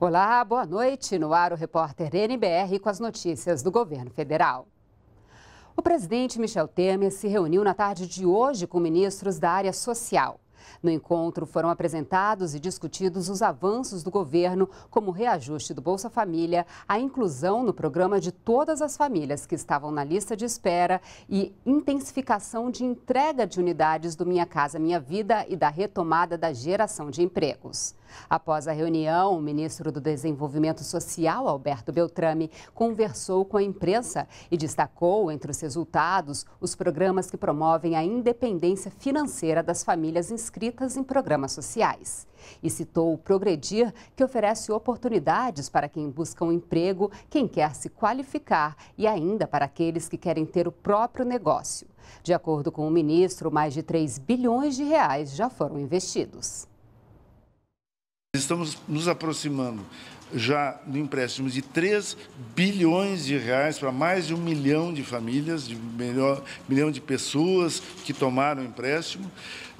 Olá, boa noite. No ar o repórter NBR com as notícias do governo federal. O presidente Michel Temer se reuniu na tarde de hoje com ministros da área social. No encontro foram apresentados e discutidos os avanços do governo, como o reajuste do Bolsa Família, a inclusão no programa de todas as famílias que estavam na lista de espera e intensificação de entrega de unidades do Minha Casa Minha Vida e da retomada da geração de empregos. Após a reunião, o ministro do Desenvolvimento Social, Alberto Beltrame, conversou com a imprensa e destacou entre os resultados os programas que promovem a independência financeira das famílias em inscritas em programas sociais. E citou o Progredir, que oferece oportunidades para quem busca um emprego, quem quer se qualificar e ainda para aqueles que querem ter o próprio negócio. De acordo com o ministro, mais de 3 bilhões de reais já foram investidos. Estamos nos aproximando já no empréstimo de 3 bilhões de reais para mais de um milhão de famílias, de melhor, milhão de pessoas que tomaram empréstimo,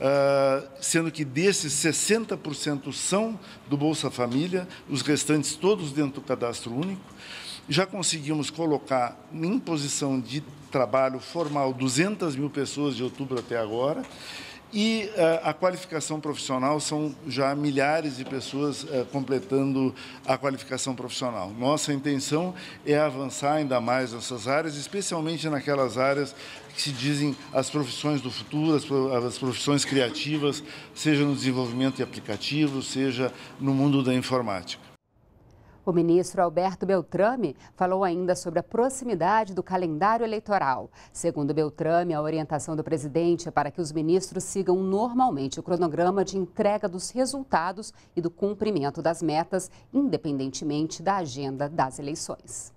ah, sendo que desses 60% são do Bolsa Família, os restantes todos dentro do cadastro único. Já conseguimos colocar em posição de trabalho formal 200 mil pessoas de outubro até agora e eh, a qualificação profissional são já milhares de pessoas eh, completando a qualificação profissional. Nossa intenção é avançar ainda mais nessas áreas, especialmente naquelas áreas que se dizem as profissões do futuro, as profissões criativas, seja no desenvolvimento de aplicativos, seja no mundo da informática. O ministro Alberto Beltrame falou ainda sobre a proximidade do calendário eleitoral. Segundo Beltrame, a orientação do presidente é para que os ministros sigam normalmente o cronograma de entrega dos resultados e do cumprimento das metas, independentemente da agenda das eleições.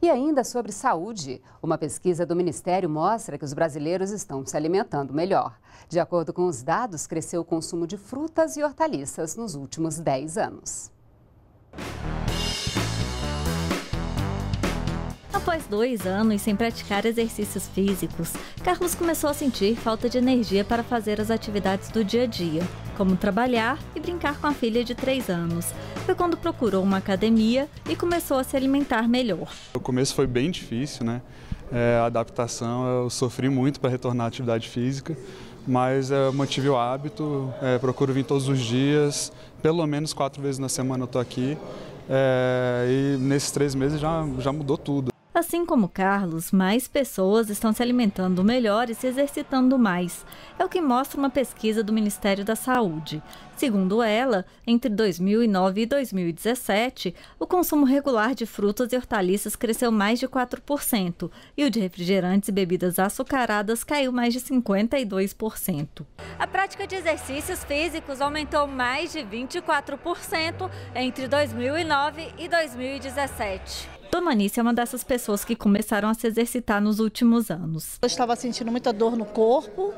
E ainda sobre saúde. Uma pesquisa do Ministério mostra que os brasileiros estão se alimentando melhor. De acordo com os dados, cresceu o consumo de frutas e hortaliças nos últimos 10 anos. Após dois anos sem praticar exercícios físicos, Carlos começou a sentir falta de energia para fazer as atividades do dia a dia, como trabalhar e brincar com a filha de três anos. Foi quando procurou uma academia e começou a se alimentar melhor. O começo foi bem difícil, né? É, a adaptação, eu sofri muito para retornar à atividade física, mas é, eu mantive o hábito, é, procuro vir todos os dias, pelo menos quatro vezes na semana eu estou aqui. É, e nesses três meses já, já mudou tudo. Assim como Carlos, mais pessoas estão se alimentando melhor e se exercitando mais. É o que mostra uma pesquisa do Ministério da Saúde. Segundo ela, entre 2009 e 2017, o consumo regular de frutas e hortaliças cresceu mais de 4% e o de refrigerantes e bebidas açucaradas caiu mais de 52%. A prática de exercícios físicos aumentou mais de 24% entre 2009 e 2017. Dona Anice é uma dessas pessoas que começaram a se exercitar nos últimos anos. Eu estava sentindo muita dor no corpo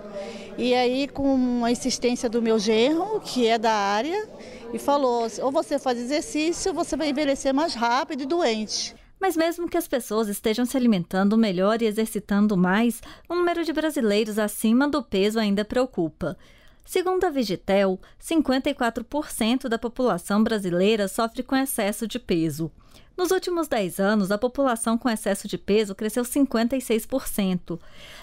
e aí com a insistência do meu genro, que é da área, e falou, ou você faz exercício ou você vai envelhecer mais rápido e doente. Mas mesmo que as pessoas estejam se alimentando melhor e exercitando mais, o número de brasileiros acima do peso ainda preocupa. Segundo a Vigitel, 54% da população brasileira sofre com excesso de peso. Nos últimos 10 anos, a população com excesso de peso cresceu 56%.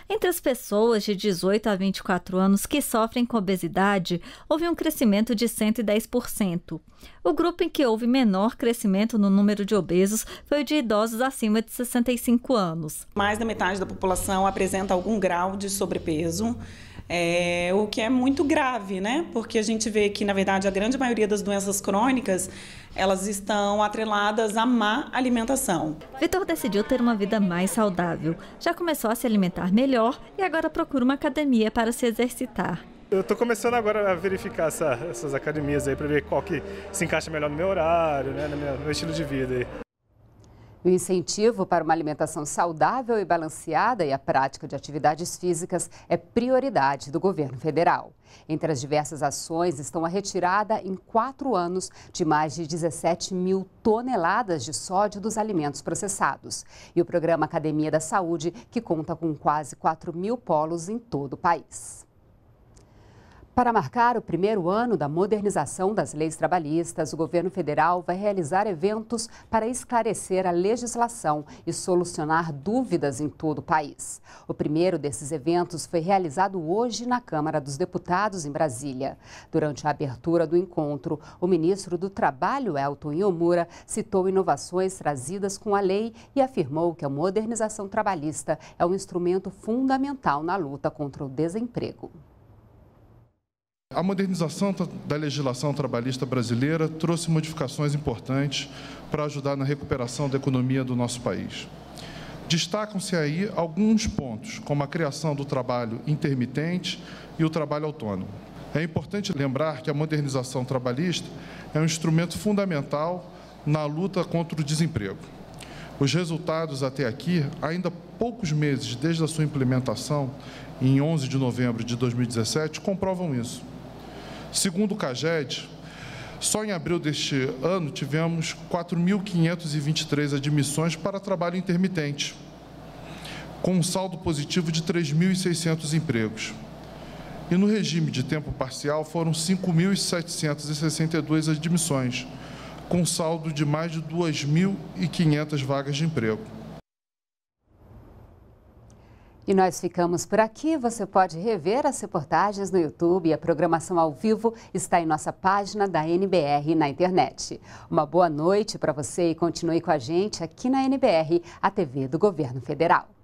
Entre as pessoas de 18 a 24 anos que sofrem com obesidade, houve um crescimento de 110%. O grupo em que houve menor crescimento no número de obesos foi o de idosos acima de 65 anos. Mais da metade da população apresenta algum grau de sobrepeso. É, o que é muito grave, né? Porque a gente vê que, na verdade, a grande maioria das doenças crônicas elas estão atreladas à má alimentação. Vitor decidiu ter uma vida mais saudável. Já começou a se alimentar melhor e agora procura uma academia para se exercitar. Eu estou começando agora a verificar essa, essas academias aí para ver qual que se encaixa melhor no meu horário, né, no meu, no meu estilo de vida. Aí. O incentivo para uma alimentação saudável e balanceada e a prática de atividades físicas é prioridade do governo federal. Entre as diversas ações estão a retirada em quatro anos de mais de 17 mil toneladas de sódio dos alimentos processados e o programa Academia da Saúde, que conta com quase 4 mil polos em todo o país. Para marcar o primeiro ano da modernização das leis trabalhistas, o governo federal vai realizar eventos para esclarecer a legislação e solucionar dúvidas em todo o país. O primeiro desses eventos foi realizado hoje na Câmara dos Deputados, em Brasília. Durante a abertura do encontro, o ministro do Trabalho, Elton Yomura, citou inovações trazidas com a lei e afirmou que a modernização trabalhista é um instrumento fundamental na luta contra o desemprego. A modernização da legislação trabalhista brasileira trouxe modificações importantes para ajudar na recuperação da economia do nosso país. Destacam-se aí alguns pontos, como a criação do trabalho intermitente e o trabalho autônomo. É importante lembrar que a modernização trabalhista é um instrumento fundamental na luta contra o desemprego. Os resultados até aqui, ainda poucos meses desde a sua implementação, em 11 de novembro de 2017, comprovam isso. Segundo o CAGED, só em abril deste ano tivemos 4.523 admissões para trabalho intermitente, com um saldo positivo de 3.600 empregos. E no regime de tempo parcial foram 5.762 admissões, com saldo de mais de 2.500 vagas de emprego. E nós ficamos por aqui. Você pode rever as reportagens no YouTube e a programação ao vivo está em nossa página da NBR na internet. Uma boa noite para você e continue com a gente aqui na NBR, a TV do Governo Federal.